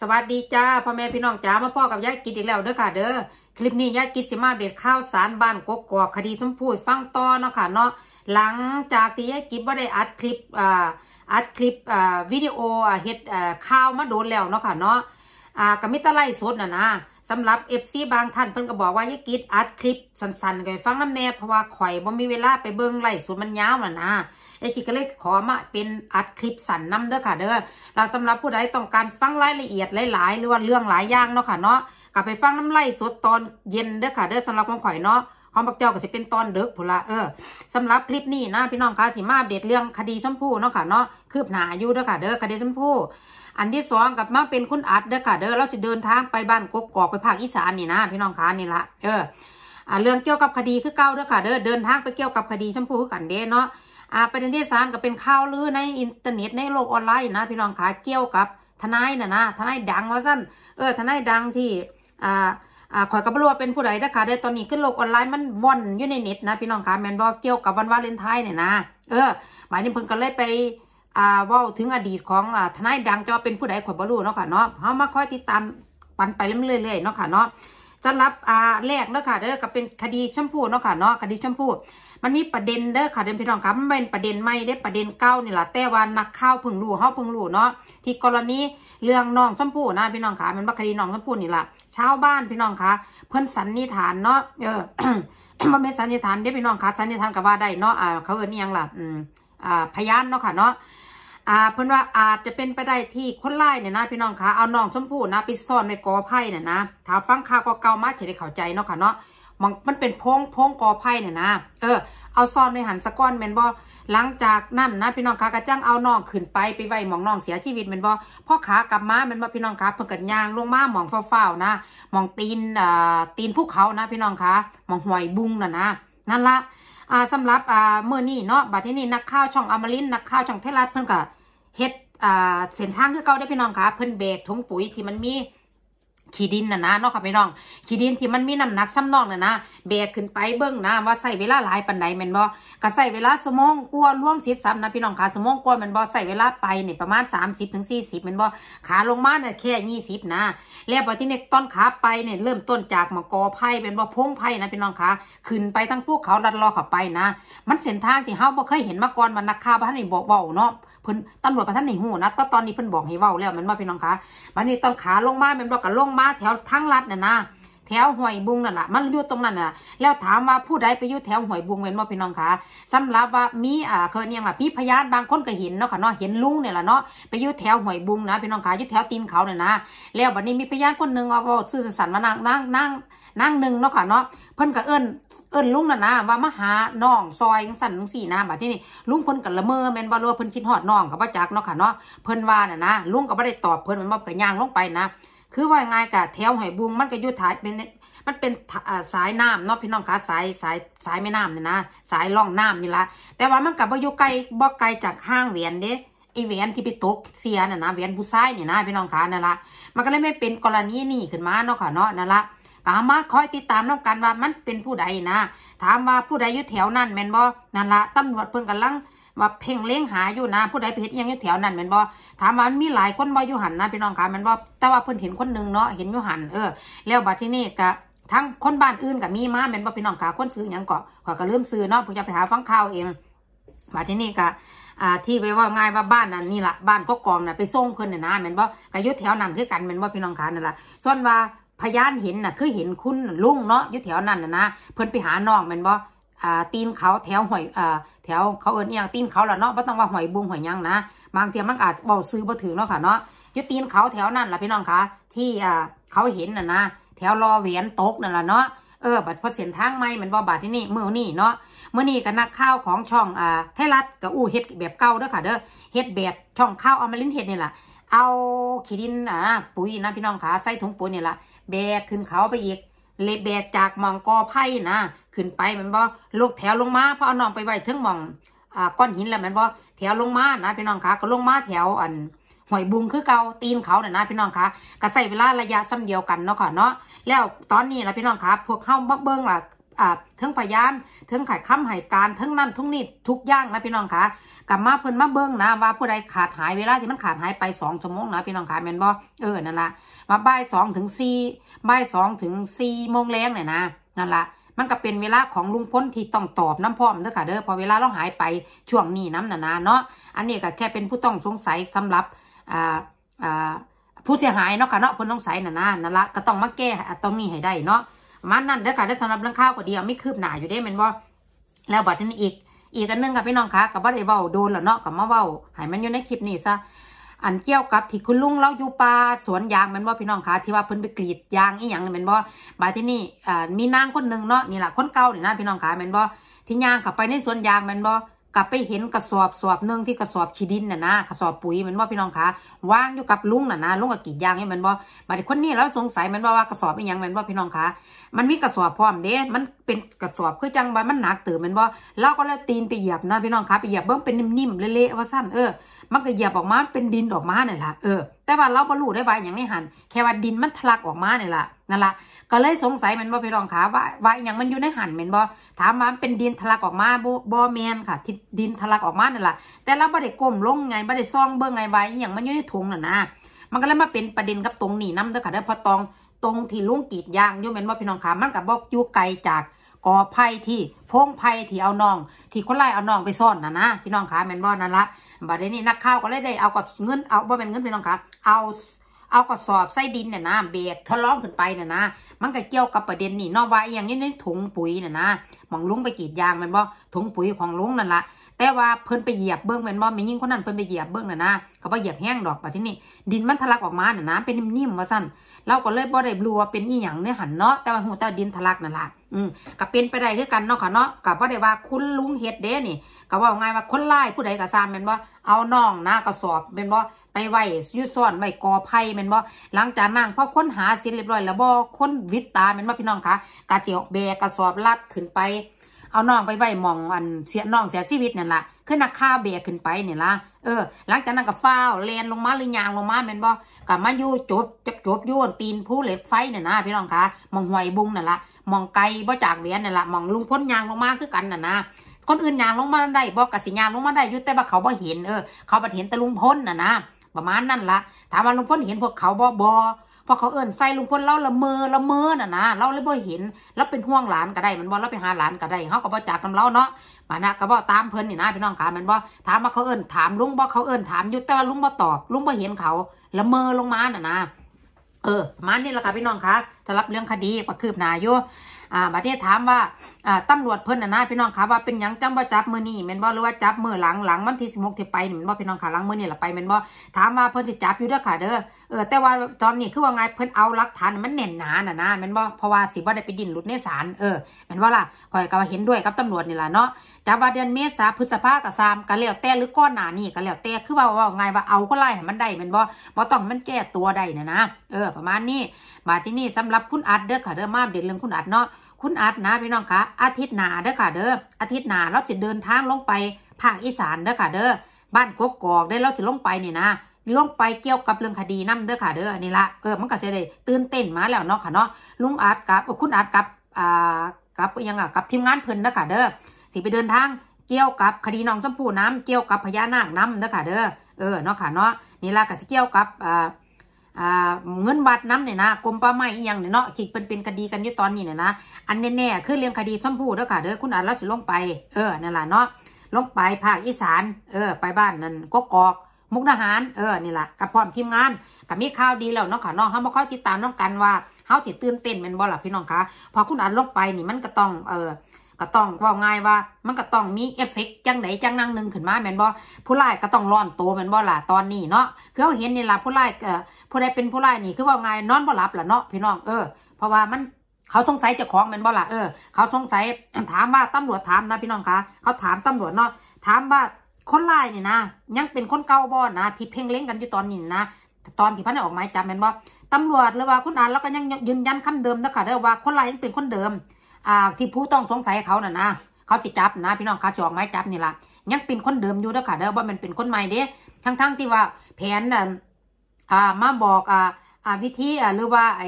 สวัสดีจ้าพ่อแม่พี่น้องจ้ามาพ่อกับยายกิจอีกแล้วเด้อค่ะเด้อ คลิปนี้ยายกิจสิมาเด็ดข้าวสารบ้านกกอกคดีชมพูฟังต่อเนาะค่ะเนาะหลังจากที่ยายกิจว่าได้อัดคลิปอ่าอัดคลิปอ่าวิดีโอเฮ็ดอ่าข้าวมาโดนแล้วเนาะค่ะเนาะอ่ากระมิตรไล่สดน่ะนะสำหรับเอฟซีบางท่านเพิ่นก็บอกว่ายกิดอัดคลิปสั้นๆไงฟังน้ำแน่เพราะว่า ข่อยบ่มีเวลาไปเบิ่งไล่สวนมันยาวน่ะนะไอยกิก็เลยขอมาเป็นอัดคลิป สั้นน้ำเด้อค่ะเด้อแล้วสำหรับผู้ใดต้องการฟังรายละเอียดหลายๆ หรือว่า เรื่องหลายอย่างเนาะค่ะเนาะกลับไปฟังน้ำไล่สดตอนเย็นเด้อค่ะเด้อสำหรับของข่อยเนาะของบักเจ้าก็จะเป็นตอนเด็กู้ละเออสำหรับคลิปนี้นะ พี่น้องคะสิมาเด็ดเรื่องคดีชมพู่เนาะค่ะเนาะคืบหนาอยู่เด้อค่ะเด้อคดีชมพู่อันที่สองกับมาเป็นคุณอัดเด้อค่ะ เด้อ เราจะเดินทางไปบ้านกกอกไปภาคอีสานนี่นะ พี่น้องคะนี่ละเอออ่าเรื่องเกี่ยวกับคดีคือเก้าเด้อค่ะเด้อเดินทางไปเกี่ยวกับคดีชมพูกันเด้เนาะอ่าประเด็นที่สามก็เป็นข่าวลือในอินเทอร์เน็ตในโลกออนไลน์นะ พี่น้องคะเกี่ยวกับทนายน่ะนะทนายดังว่าสั้นเออทนายดังที่อ่าอ่าข่อยกับบรัวเป็นผู้ใดนะคะเด้อตอนนี้ขึ้นโลกออนไลน์มันว่อนอยู่ในเน็ตนะ พี่น้องคะแมนบอกเกี่ยวกับวันวาเลนไทน์เนี่ยนะ เออหมายถีงเพิ่งก็เลยไปอ่าว่าถึงอดีตของอทนายดังจะเป็นผู้ใดข่อยบรู้เนาะค่ะเนาะเขามาคอยติดตามปันไปเรื่อยๆเนาะค่ะเนาะจะรับอ่าแรกเนาะค่ะเด้อก็เป็นคดีชมพูเนาะค่ะเนาะคดีชมพู มันมีประเด็นเด้อค่ะเดินพี่น้องครับเป็นประเด็นไม่ได้ประเด็นเก้านี่แหละแต่ว่านักข่าวพึงรู้เฮาพึงรู้เนาะที่กรณีเรื่องน้องชมพูนะพี่น้องค่ะมันบัคดีน้องชมพูนี่แหละชาวบ้านพี่น้องค่ะ เพิ่นสันนิษฐานเนาะเออมันเป็นสันนิษฐานเด้พี่น้องค่ะสันนิษฐานกับว่าได้เนาะอ่าเขาเออนี่ยังล่ะอืมอ่าพยานเนาะค่ะเนาะอ่าเพิ่นว่าอาจจะเป็นไปได้ที่คนไล่เนี่ยนะ พี่น้องคะเอาน้องชมพู่นะ ไปซ่อนในกอไผ่เนี่ยนะ ถ้าฟังข่าวกเก่ามาจะได้เข้าใจเนาะค่ะเนาะมันมันเป็นพงพงกอไผ่เนี่ยนะ เออเอาซ่อนไปหันสะก้อนแมนบอหลังจากนั่นนะพี่น้องคะกระจ้างเอาน้องขึ้นไปไปไว้หมองน้องเสียชีวิตแมนบอพ่อขากลับมาแมนบอพี่น้องคะเพิ่งกัดยางลงมาหมองเฝ้าๆนะหมองตีนอ่าตีนภูเขานะพี่น้องคะหมองหวยบุ้งน่ะนะนั่นละอ่าสำหรับอ่าเมื่อนี่เนาะบัดนี้นักข่าวช่องอมรินนักข่าวช่องเทลัดเพิ่งกับเฮ็ดอ่าเส้นทางคือเก่าได้พี่น้องคะเพิ่นเบรกทงปุ๋ยที่มันมีขี้ดินนะนะนอกค่ะพี่น้อง ขี้ดินที่มันมีน้ำหนักซ้ำนองนะนะเบกขึ้นไปเบิ้งนะ ว่าใส่เวลาหลายปันใดแมนบอก็ใส่เวลาสมองกลัวร่วมสิทธิ์ซ้ำนะพี่น้องขาสมองกลัวแมนบอใส่เวลาไปเนี่ยประมาณ 30ถึง40แมนบอขาลงมาเนี่ยแค่ยี่สิบนะแล้วพอที่เนี่ยต้นขาไปเนี่ยเริ่มต้นจากมะกอไผ่แมนบอพงไผ่นะพี่น้องขาขึ้นไปทั้งพวกเขาลัดรอขับไปนะ มันเส้นทางที่เฮาบ่เคยเห็นมาก่อนมันนักข่าวพันนี่บอกเบาเนาะพิ่นตำรวจประท่านในหูนะตอนนี้เพิ่นบอกให้เว้าแล้วมันว่าพี่น้องคะบัดนี้ตอนขาลงมาเป็นบอกกับลงมาแถวทั้งรัดน่ะนะ แถวหอยบุงนั่นแหละมันอยู่ตรงนั้นน่ะ แล้วถามว่าผู้ใดไปอยู่แถวหอยบุงเว้นว่าพี่น้องคะสำหรับว่ามีอ่าเคยเนี่ยล่ะพี่พยานบางคนก็เห็นเนาะค่ะเนาะเห็นลุงเนี่ยล่ะเนาะ ไปอยู่แถวหอยบุงนะพี่น้องคะอยู่แถวตีนเขาเนี่ยนะ แล้วบัดนี้มีพยานคนหนึ่งเอาบอกซื่อสัน์มานั่งน่งน่งนั่งหนึ่งเนาะค่ะเนาะเพิ่นก็เอิ้นเอิ้นลุงน่ะนะว่ามาหาน้องซอยสั่นงสี่นาบัดที่นี่ลุงเพิ่นก็ละเมอแมนบอรูว่าเพิ่นคิดฮอดน้องกับ่จักเนาะค่ะเนาะเพิ่นว่าน่ะนะลุงก็บ่ได้ตอบเพิ่นมันบ่กะยางลงไปนะคือว่าไงกับกะแถวหอยบุงมันก็อยู่ท้ายเป็นมันเป็นสายน้ำเนาะพี่น้องคะสายสายสายแม่น้ำเนี่ยนะ สายล่องน้ำนี่ละแต่ว่ามันกับว่าอยู่ไกลบ่ไกลจากห้างเวียนเด้ไอเวียนที่ไปตกเสียน่ะนะเวียนผู้ชายเนี่ยนะพี่น้องคะนั่นละมันก็เลยไม่เป็นกรณีนี่ขึ้นมาเนาะค่ะเนาะนั่นละตามมาคอยติดตามน้องกันว่ามันเป็นผู้ใดนะ ถามว่าผู้ใดอยู่แถวนั่นแมนบอนั่นละตำรวจเพิ่นกำลังว่าเพ่งเล้งหาอยู่นะ ผู้ใดเพชรยังอยู่แถวนั้นแมนบอถามว่ามันมีหลายคนบออยู่หันนะพี่น้องค่ะแมนบอแต่ว่าเพิ่นเห็นคนหนึ่งเนาะเห็นอยู่หันเออแล้วบัดที่นี่กะทั้งคนบ้านอื่นกับมีมาแมนบอพี่น้องค่ะคนซื้อยังเกาะก็ก็เริ่มซื้อเนาะผมจะไปหาฟังข่าวเองบัดที่นี่กะอ่าที่ไปว่าง่ายว่าบ้านนั่นนี่แหละบ้านก็กองน่ะไปส่งเพื่อนน่ะนะแม่นบ่ก็ยุดแถวนั้นคือกันแม่นบ่พี่น้องขานั่นแหละส่วนว่าพยานเห็นน่ะคือเห็นคุณลุงเนาะอยู่แถวนั้นนะนะเพิ่นไปหาน้องมันบ่อ่าตีนเขาแถวหอยอ่าแถวเขาเอิ้นอย่างตีนเขาละเนาะา่ต้องว่าหอยบุงหอยยังนะบางเทีมันอาจบบาซื้อบ่ถึงเนาะค่ะเนาะอยู่ตีนเขาแถวนั้นละพี่น้องคะที่อ่าเขาเห็นน่ะนะแถวรอเวียนตกนั่นละเนาะเออบัดพอเสียนทางไม่มันบ่บาดที่นี่เมื่อนี่เนาะเมื่อนี่ก็นักข้าวของช่องอ่าไทยรัฐกับอู้เฮ็ดแบบเก่าเด้อค่ะเด้อเฮ็ดแบบช่องข้าวอมรินเฮ็ดนี่แหละเอาขี้ดินอ่าปุ๋ยนะพี่น้องคะใส่ถุงปุ๋ยนี่ละแบกขึ้นเขาไปอีกเลยแบกจากมองกอไผ่นะ ขึ้นไปมันบ่ลูกแถวลงมาพอเอาน้องไปไว้ถึงมอง อ่าก้อนหินแล้วมันบ่แถวลงมานะ พี่น้องคะก็ลงมาแถวอันหอยบุงคือเกาตีนเขาเนี่ยนะ พี่น้องคะก็ใส่เวลาระยะซ้ำเดียวกันเนาะค่ะเนาะแล้วตอนนี้นะพี่น้องคะพวกเข้าบักเบิ้งล่ะทท้งพยานทั้งไข่ค้ำหาการทั้งนั่นทุกนี่ทุกอย่างนะพี่น้องคะกลับมาเพิ่นมาเบิ้งนะว่าผู้ใดขาดหายเวลาที่มันขาดหายไปสองชั่วโมงนะพี่น้องคะแมนบอเออนั่นละมาบ่ายสองถึงสี่บ่ายสองถึงสี่โมงแรงเนี่ยนะนั่นละมันก็เป็นเวลาของลุงพ้นที่ต้องตอบน้ำพร้อมเด้อค่ะเด้อพอเวลาเราหายไปช่วงนี้น้ำนานาเนาะอันนี้ก็แค่เป็นผู้ต้องสงสัยสำหรับอ่าอ่าผู้เสียหายเนาะค่ะเนาะคนต้องสสยนานานั่นละก็ต้องมาแก้ตรงนี้ให้ได้เนาะมันนั่นเด้อค่ะได้สำหรับเรื่องข้าวก็ดีไม่คืบหนาอยู่ได้มันว่าแล้วบัดนี้อีก อีกกันนึงกับพี่น้องคะกับบ่ได้เบาโดนแล้วเนาะกับมาเบาหายมันอยู่ในคลิปนี่ซะอันเกี่ยวกับที่คุณลุงเราอยู่ป่าสวนยางมันว่าพี่น้องคะที่ว่าเพิ่นไปกรีดยางอีหยังมันว่าบาที่นี่มีนางคนหนึ่งเนาะนี่แหละคนเก่าเนี่ยนะพี่น้องคะมันว่าที่ยางกับไปในสวนยางมันว่ากลับไปเห็นกระสอบสอบเนื่องที่กระสอบขี้ดินน่ะนะกระสอบปุ๋ยมันว่าพี่น้องคะวางอยู่กับลุงน่ะนะลุงกับกีดยางนี่มันบ่มาดคนนี้แล้วสงสัยมันว่าว่ากระสอบเป็นยังมันว่าพี่น้องคะมันมีกระสอบพร้อมเด้ มันเป็นกระสอบคือจังบมันหนักตื่มันว่าเราก็เลยตีนไปเหยียบนะพี่น้องคะไปเหยียบเบิ้งเป็นนิ่มๆเละๆว่าสั้นเออ มันก็เหยียบออกมาเป็นดินออกมาเนี่ยละเออ แต่ว่าเราบรรู้ได้ว่าอย่างนี้หันแค่ว่าดินมันทะลักออกมาเนี่ยละนั่นละก็เลยสงสัยเหมือนบ่พี่น้องขาว่าว่าอย่างมันอยู่ในหันเหมือนบ่ถามมาเป็นดินทะลักออกมาบ่บ่แมนค่ะทดินทะลักออกมานั่นแหละแต่เราบ่ได้ก้มลงไงบ่ได้ซ่องเบอรงไงว้อย่างมันอยู่ในถุงน่ะนะมันก็เลยมาเป็นประเด็นกับตรงนี้น้ำเด้อค่ะเด้อพอตอง ตรงที่ลุงกีดยางอยู่เหมือนบ่พี่น้องขามันกับบอกอยู่ไกลจากกอไผ่ที่พงไผ่ที่เอาน้อง ที่คนไล่เอาน้องไปซ่อนนะนะพี่น้องขาแมนบอนั่นละบัดนี้นักข่าวก็เลยได้เอากดเงินเอาบ่แมนเงินพี่น้องขาเอาเอากระสอบไส้ดินเนี่ยนะเบียดทะลองขึ้นไปเนี่ยนะมันก็เกี่ยวกับประเด็นนี่นอกว่าอย่างนี้ในถุงปุ๋ยน่ะนะมองลุงไปกีดยางมันบ่ถุงปุ๋ยของลุงนั่นละแต่ว่าเพิ่นไปเหยียบเบื้องเป็นบ่แม่ยิ่งคนนั้นเพิ่นไปเหยียบเบื้องน่ะนะเขาบกเหยียบแห้งดอกปะที่นี่ดินมันทะลักออกมาน่ะนะเป็นนิ่มๆว่าสั้นเราก็เลยบ่ได้รู้ว่าเป็นอีหยังเนี่ยหันเนาะแต่ว่าหูแต่ดินทะลักนั่นละอืมก็เป็นไปได้คือกันเนาะค่ะเนาะก็บ่ได้ว่าคุณลุงเฮ็ดเด้นี่ก็ว่าไงว่าคนไล่ผู้ใดก็ซามเป็นบ่เอาน้องนะก็สอบเป็นบ่ไปไว้ยู่ซ่อนไว้กอไผ่หมอนบ่หลังจากนั่งพอค้นหาเสร็จเรียบร้อยแล้วบ่ค้นวิตตาหมอนบ่พี่น้องคะกาเจียวแบกกระสอบ ลัดขึ้นไปเอา น้องไปไว้มองอันเสีย น้องเสียชีวิตนั่นล่ะขึ้นนักฆ่าเบก ขึ้นไปเนี่ยล่ะเออ หลังจากนั้น ก็ฟ้าวเลนลงมาหรือยางลงมาหมอนบ่กับมาอยู่จบจบจบยู่ตีนผู้เหล็กไฟเนี่ยนะพี่น้องคะมองหวยบุงนั่นล่ะมองไกลบ่จากเวียนนั่นล่ะมองลุงพ้นยางลงมาคือกันน่ะนะคนอื่นยางลงมาได้บอกับสิยางลงมาได้ยุตแต่บ่เขาบ่เห็นเออเขาบ่เห็นแต่ลุงพ้นน่ะนะประมาณนั้นละถามว่าลุงพลเห็นพวกเขาบอบอพอเขาเอิ่นใส่ลุงพลเล่าละเมอละเมอน่ะนะเราเลยบ่เห็น แล้วเป็นห่วงหลานก็ได้มันบ่เราไปหาหลานก็ได้เขาก็บ่จากนำเ่าเนาะมานะก็บ่ตามเพิ่นนี่นะพี่น้องขามันบ่ถามว่าเขาเอิ่นถามลุงบ่เขาเอิ่นถามยุตเตอร์ลุงบ่ตอบลุงบ่เห็นเขาละเมอลงมาน่ะนะ เออมานี่ละค่ะพี่น้องคะสำหรับเรื่องคดีระคืบนาอยู่อ่าบัดนี้ถามว่าอ่าตำรวจเพิ่นน่ะนะ พี่น้องคะว่าเป็นยังจังว่จับมือนี่หมอนบ่หรือว่าจับมือหลังหลังวันที่ส1กที่ไปเหมืมนบ่พี่น้องคะหลังมือนี่ละไปหมอนบ่ถามว่าเพิ่นจิจับอยู่เด้อค่ะเด้อเออแต่ว่าตอนนี้คือว่าไงเพิ่นเอาหลักฐานมันแน่นหนาน่ะนะมันบ่เพราะว่าสิบ่ได้ไปดินหลุดในศาลเออมันว่าล่ะคอยก็เห็นด้วยกับตำรวจนี่ล่ะเนาะจับว่าเดือนเมษาพฤษภากับซามก็แล้วแต่หรือก้อนหนานี่ก็แล้วแต่คือว่าว่าไงว่าเอาก็ไล่ให้มันได้มันบ่บ่ต้องมันแก้ตัวได้นะนะ เออประมาณนี้มาที่นี่สำหรับคุณอัดเด้อค่ะเด้อมาเด็ดเรื่องคุณอัดเนาะคุณอัดนะพี่น้องคะอาทิตย์หน้าเด้อค่ะ เด้ออาทิตย์หน้าเราจะเดินทางลงไปภาคอีสานเด้อค่ะ เด้อบ้านกกอกได้เราจะลงไปนี่นะลงไปเกี่ยวกับเรื่องคดีนั่นเด้อค่ะ เด้อนี่ละเออมันก็จะได้ตื่นเต้นมาแล้วเนาะค่ะเนาะลุงอาร์ตกับ คุณอาร์ตกับอ่ากับยังอ่ะกับทีมงานเพิ่นเด้อค่ะ เด้อสิไปเดินทางเกี่ยวกับคดีน้องชมพู่น้ำเกี่ยวกับพญานาคน้ำเด้อค่ะ เด้อเออเนาะค่ะเนาะนี่ละก็จะเกี่ยวกับอ่าเงินวัดน้ำเนี่ยนะกรมป่าไม้อีหยังเนี่ยเนาะขีดเป็นเป็นคดีกันอยู่ตอนนี้เนี่ยนะ อันแน่ๆคือเรื่องคดีส้มพูเด้อค่ะ เด้อคุณอาร์ตลราสิลงไปเออนั่นละเนาะลงไปภาคอีสานเออ ไปบ้านนั่นก็กอกมุกดาหารเออ นี่แหละกับพร้อมทีมงานกับมีข่าวดีแล้วเนาะค่ะน้องเขามาคอยติดตามน้องกันว่า เขาจิตื่นเต้นเป็นบ่ลระพี่น้องคะพอคุณอัดลงไปนี่มันก็ต้อง เออ ก็ต้องว่าง่ายว่า มันก็ต้องมีเอฟเฟกจังไหนจังนั่งหนึ่งขึ้นมาแมนบอผู้ไล่ก็ต้องร้อนโตแมนบอล่ะตอนนี้เนาะ คือเขาเห็นนี่ล่ะผู้ไล่เอ่อผู้ใดเป็นผู้ไล่นี่ คือว่าง่ายนอนบ่หลับล่ะเนาะพี่น้อง เออ เพราะว่ามันเขาสงสัยเจ้าของแมนบอล่ะเออ เขาสงสัยถามว่าตำรวจถามนะพี่น้องคะเขาถามตำรวจเนาะ ถามว่าคนลายนี่ยนะยังเป็นคนเก่าบ่นะที่เพ่งเล้งกันอยู่ตอนนี้นะตอนที่พันออกหมายจับแม่นบ่ตำรวจหรือว่าคุณอ่านแล้วก็ยังยืนยันคำเดิมนะคะเด้อว่าคนลายยังเป็นคนเดิม อ่า ที่ผู้ต้องสงสัยเขาน่ะนะเขาจิจับนะ พี่น้องเขาจองไม้จับนี่ละยังเป็นคนเดิมอยู่นะคะเด้อว่ามันเป็นคนใหม่เด้ ทั้งๆทที่ว่าแผนอ่ามาบอกอ่าอ่าวิธีอ่าหรือว่าไอ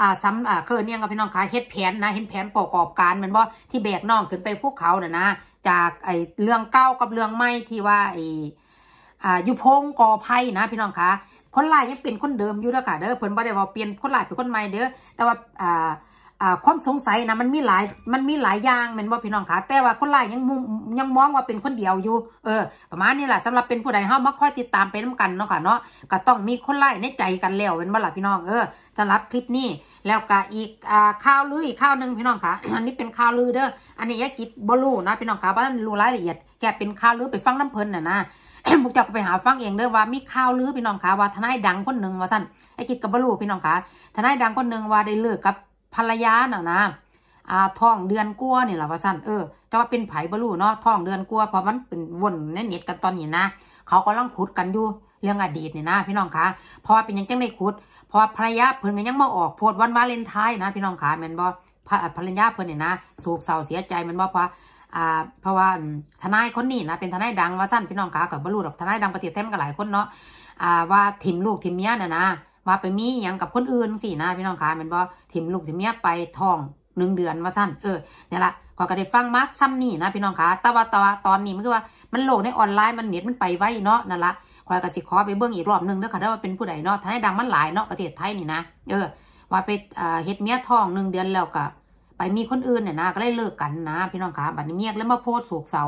อ่าซ้ำอ่าเคยเนี่ยกับพี่น้องขาเฮ็ดแผนนะเห็นแผนประกอบการมันบ่ที่แบกน้องขึ้นไปภูเขาน่ะนะจากไอเรื่องเก่ากับเรื่องใหม่ ที่ว่าไออ่ายุพงกอไผ่นะ พี่น้องคะคนลายยังเป็นคนเดิมอยู่เล้วค่ะเด้อเพิ่นบ่ได้ว่าเปลี่ยนคนลายเป็นคนใหม่เด้อแต่ว่าอ่า อ่าความสงสัยนะมันมีหลายมันมีหลายอย่างแม่นบ่พี่น้องคะแต่ว่าคนลายยังยังมองว่าเป็นคนเดียวอยู่ เออประมาณนี้แหละสำหรับเป็นผู้ใดเฮามาคอยติดตามไปนำกันเนาะค่ะเนาะก็ต้องมีคนลายในใจกันแล้วแม่นบ่ล่ะพี่น้อง เออสำหรับคลิปนี้แล้วก็อีก่าข้าวลืออีกข้าวหนึ่งพี่น้องค่ะอันนี้เป็นข้าวลือเด้ออันนี้ยากิดบลูนะพี่น้องค่ะบ้านรู้รายละเอียดแค่เป็นข้าวลือไปฟังน้ำเพลินน่ะนะบุกจะไปหาฟังเองเด้อว่ามีข่าวลือพี่น้องค่ะว่าทนายดังคนหนึ่งว่าสั้นไอ้กิดกับบลูพี่น้องค่ะ ทนายดังคนหนึ่งว่าได้เลิกกับภรรยาน่ะนะอ่าท้องเดือนกัวนี่แหละว่าสั้นเออจะว่าเป็นไผ่บลูเนาะท้องเดือนกัวเพราะมันเป็นวนเน็ตกันตอนนี้นะเขาก็ลังขุดกันอยู่ เรื่องอดีตเนี่ยนะ พี่น้องคะเพราะว่าเป็นยังจังได้ขุดพอภรรยาเพิ่นก็ยังมาออกโพดวันวาเลนไทน์นะ พี่น้องขาแมนบอภรรยาเพิ่นเนี่ยนะโศกเศร้าเสียใจมมนบอเพราะอ่าเพราะว่าทนายคนนี้นะเป็นทนายดังว่าสั้นพี่น้องขากับบรรลุดอกทนายดังประเทศแทยมันก็หลายคนเนาะอ่าว่าถิ่มลูกถิ่มเมียน่ะนะว่าไปมีอย่างกับคนอื่นสินะพี่น้องขาแมนบอถิ่มลูกถิ่มเมียไปท้องหนึ่งเดือนว่าสั้นเออเนี่ยละกอกระได้ฟังมาร์คซ้ำนี่นะ พี่น้องขะแต่ว่าตอนนี้มันคือว่ามันโลกในออนไลน์มันเน็ตมันไปไวเนาะนั่นละคอยกสิขอไปเบื้องอีกรอบนึง เด้อค่ะได้ว่าเป็นผู้ใดเนาะท้ายดังมันหลายเนาะประเทศไทยนี่นะเออว่าไปเฮ็ดเมียท้องหนึ่งเดือนแล้วก็ไปมีคนอื่นเนี่ยนะ ก็เลยเลิกกันนะพี่น้องคะบัดนี้เมียแล้วมาโพสโศกเศร้า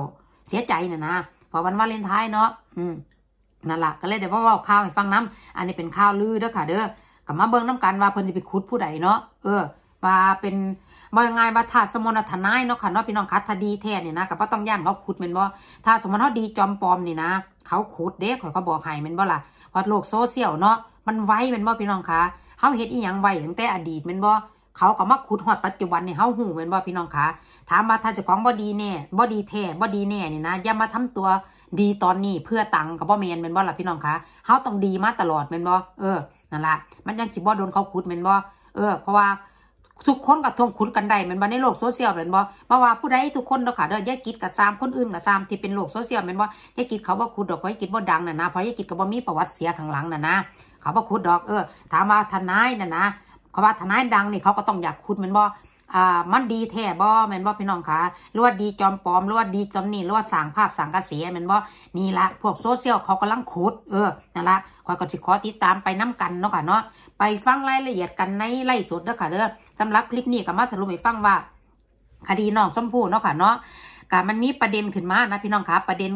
เสียใจเนี่ยนะพอวันวาเลนไทน์เนาะอืมนั่นแหละก็เลยเดี๋ยวว่าข่าวให้ฟังน้ำอันนี้เป็นข่าวลือเด้อค่ะ เด้อกับมาเบิ้งน้ำกันว่าเพิ่นจะไปคุดผู้ใดเนาะเออว่าเป็นบอยังไงบัตาสมนทนายเนาะค่ะเนาะพี่น้องคัดทดีแท้เนี่ยนะกับว่าต้องย่างเขาขุดเหมือนบ่ถ้าสมมติเขาดีจอมปลอมนี่นะ เขาขุดเด็กข่อยเขาบอกให้เหมือนบ่ล่ะพอโลกโซเชียลเนาะมันไวเหมือนบ่พี่น้องคะเขาเห็นอีหยังไวตั้งแต่อดีตเหมือนบ่เขาก็มาขุดหอดปัจจุบันเนี่ยเขาหูเหมือนบ่พี่น้องคะถามมาถ้าจะของบ่ดีแน่บ่ดีแท้บ่ดีแน่นี่นะอย่ามาทำตัวดีตอนนี้เพื่อตังกับบ่เมนเป็นบ่ล่ะพี่น้องคะเขาต้องดีมาตลอดเป็นบ่เออนั่นแหละมันยังสิบ่โดนเขาขุดเป็นบ่เออ เพราะว่าทุกคนกับทวงขุนกันได้มันบ่ในโลกโซเชียลเป็นบ่มาว่าผู้ใดทุกคนเนาะค่ะเด้อยายกิจกับซามคนอื่นกับซามที่เป็นโลกโซเชียลเป็นบ่ยายกิจเขาบ่ขุดดอกเพราะยายกิจบ่ดังน่ะนะเพราะยายกิจก็บ่มีประวัติเสียข้างหลังน่ะนะเขาบ่ขุดดอกเออ ถามว่าทนายน่ะนะเขาว่าทนายดังนี่เขาก็ต้องอยากขุดเหมือนบ่อ่ามันดีแท้บ่แม่นบ่พี่น้องคะหรือว่าดีจอมปลอมหรือว่าดีจอมนี่หรือว่าสางภาพสางกระสีแม่นบ่นี่ละพวกโซเชียลเขากำลังขุดเออนั่นละคอยก็สิขอติดตามไปน้ากันเนาะค่ะเนาะไปฟังรายละเอียดกันในไล่สดเด้อค่ะเด้อสำหรับคลิปนี้ก็มาสรุปให้ฟังว่า คดีน้องส้มพู่เนาะค่ะเนาะกะมันมีประเด็นขึ้นมานะ พี่น้องคะประเด็น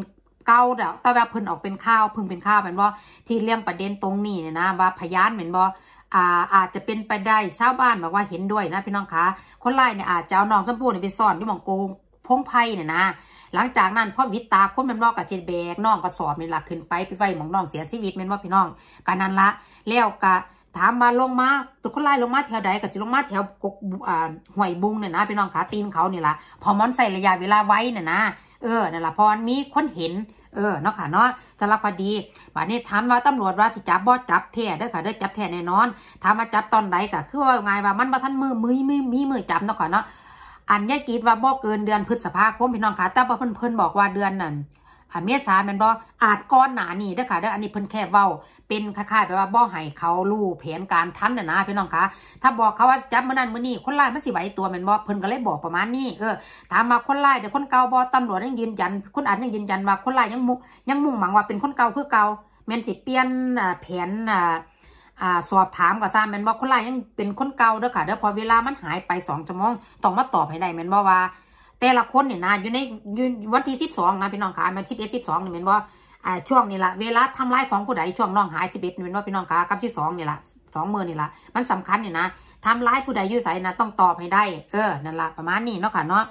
เก่าแตยวตาเพิ่นออกเป็นข้าวพึ่งเป็นข้าวแม่นบ่ที่เรื่องประเด็นตรงนี้เนี่ยนะ ว่าพยานแม่นบ่อาอาจจะเป็นไปได้ชาวบ้านบอกว่าเห็นด้วยนะพี่น้องคะคนไล่เนี่ยอาจจะเอาน้องสมบูรณ์ไปซ่อนที่มองโกงพงไพ่เนี่ยนะ หลังจากนั้นพ่อวิตาคนมันนอกกับเจนแบกน้องก็สอบนหลักขึ้นไปไปไฟวมองน้องเสียชีวิตเป็นว่าพี่น้องการนั้นละแล้วกะถามมาลงมาตุกไล่ลงมาแถวใดกับจิลงมาแถวกกห่วยบุงเนี่ยนะพี่น้องขาตีนเขาเนี่ยละพอมอนใส่ระยะเวลาไว้เนี่ยนะเออเนี่ยละพอมีคนเห็นเออเนาะค่ะเนาะสารคดีบัดนี้ถามว่าตำรวจว่าสิจับบ่จับแท้เด้อค่ะ เด้อจับแท้แน่นอนถามว่าจับตอนไหนก็คือว่าไงว่ามันมาทันมือมือมือมีมือจับเนาะค่ะเนาะอันี้กีดว่าบ่เกินเดือนพฤษภาคมพี่น้องค่ะ แต่ว่าเพิ่นเพิ่นบอกว่าเดือนนั้นเมษาแม่นบ่อาจก้อนหนานี่เด้อค่ะ เด้ออันนี้เพิ่นแค่เว้าเป็นคล้ายๆแปลว่าบ่ให้เขารู้แผนการทันนะนะพี่น้องคะถ้าบอกเขาว่าจับเมื่อนั้นเมื่อนี่คนไล่มันสิไหวตัวมันบอกเพิ่นก็เลยบอกประมาณนี้เออถามมาคนไล่แต่คนเก่าบอตำรวจยังยืนยัน คนอ่านยังยืนยันว่าคนไล่ยังมุ่งยังมุ่งหวังว่าเป็นคนเก่าคือเก่าแมนสิเปลี่ยนแผนอ่าสอบถามกับซ่าแมนบ่คนไล่ยังเป็นคนเก่าเด้อค่ะเด้อพอเวลามันหายไปสองชั่วโมงต้องมาตอบให้ได้แมนบอกว่า แต่ละคนเนี่ยนะอยู่ในวันที่สิบสองนะพี่น้องคะแมนสิบเอ็ดสิบสองเนี่ยแมนบอกช่วงนี้ละเวลาทำลายของผู้ใดช่วงน้องหายจิบิตเป็นว่าพี่น้องคะกับที่สองนี่ละสองมือนี่ละมันสำคัญเนี่ยนะ ทำร้ายผู้ใดยุ่ใส่นะต้องตอบให้ได้เออนั่นละประมาณนี้เนาะค่ะเนาะ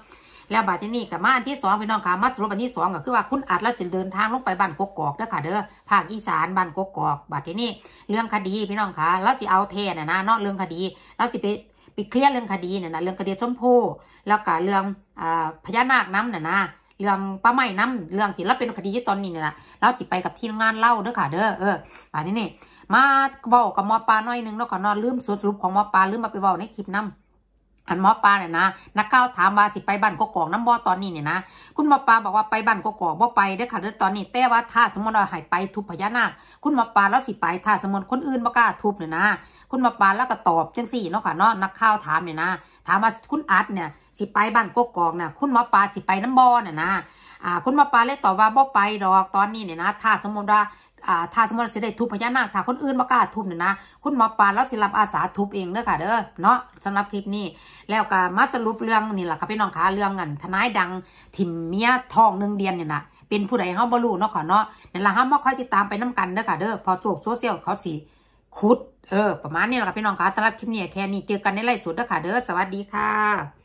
แล้วบาดที่นี่กับมาอันที่สองพี่น้องคาะมาสรุปอันที่สองก็คือว่าคุณอัดแล้วสิเดินทางลงไปบ้านกกอกเด้อค่ะเด้อภาคอีสานบ้านกกอกบาดที่นี่เรื่องคดีพี่น้องคาะแล้วสิเอาเทน่ะนะนอกเรื่องคดีแล้วสิไปไปเคลียร์เรื่องคดีเนี่ยนะเรื่องคดีชมพู่แล้วก็เรื่องอ่าพญานาคน้ำเนี่ยนะเรื่องป้าไม่น้ำเรื่องที่เราเป็นคดีตอนนี้นี่แหละเราจ่ไปกับทีมงานเล่าเด้อค่ะ เด้อเอออันนี้นี่มาบอกกับหมอปลาหน่อยนึงแล้วก็นอนลืมสรุปของหมอปลาลืมมาไปบอกในคลิปน้ำอันหมอปลาเนี่ยนะนักข่าวถามว่าสิไปบ้านกกอกน้ำบ่อตอนนี้เนี่ยนะคุณหมอปลาบอกว่าไปบ้านกกอกบ่ไปเด้อค่ะเด้อตอนนี้แต่ว่าถ้าสมมติเราหายไปทุบพญานาคคุณหมอปลาแล้วสิไปถ้าสมมติคนอื่นบ่กล้าทุบเนี่ยนะ คุณหมอปลาแล้วก็ตอบจังสี่เนาะค่ะเนาะนักข่าวถามเนี่ยนะถามว่าคุณอัดเนี่ยสิไปบ้านกกองนะ่ะ คุณหมอปลาสิไปน้ำบอน่ะนะอ่า คุณหมอปลาเลยตอบว่าบ่ไปดอก ตอนนี้เนี่ยนะถ้าสมมติว่าอ่าถ้าสมมติสิได้ทุบพญานาคถ้าคนอื่นบ่กล้าทุบเนี่ยนะ คุณหมอปลาแล้วสิรับอาสาทุบเองเด้อค่ะเด้อ เนาะสำหรับคลิปนี้ แล้วก็มาสรุปเรื่องนี่แหละค่ะพี่น้องคะเรื่องเงินทนายดัง ถิ่มเมียทองหนึ่งเดือนเนี่ยนะเป็นผู้ใดเฮาบ่รู้เนาะค่ะเนาะนี่นละเฮาม่ค่อยติดตามไปนำกันเด้อค่ะ เด้อ พอโจกโซเชียลเขาสิคุด เออ ประมาณนี้แหละค่ะพี่น้องคะสำหรับคลิปนี้แค่นี้เจอกันในไลฟ์สดเด้อค่ะเด้อสวัสดีค่ะ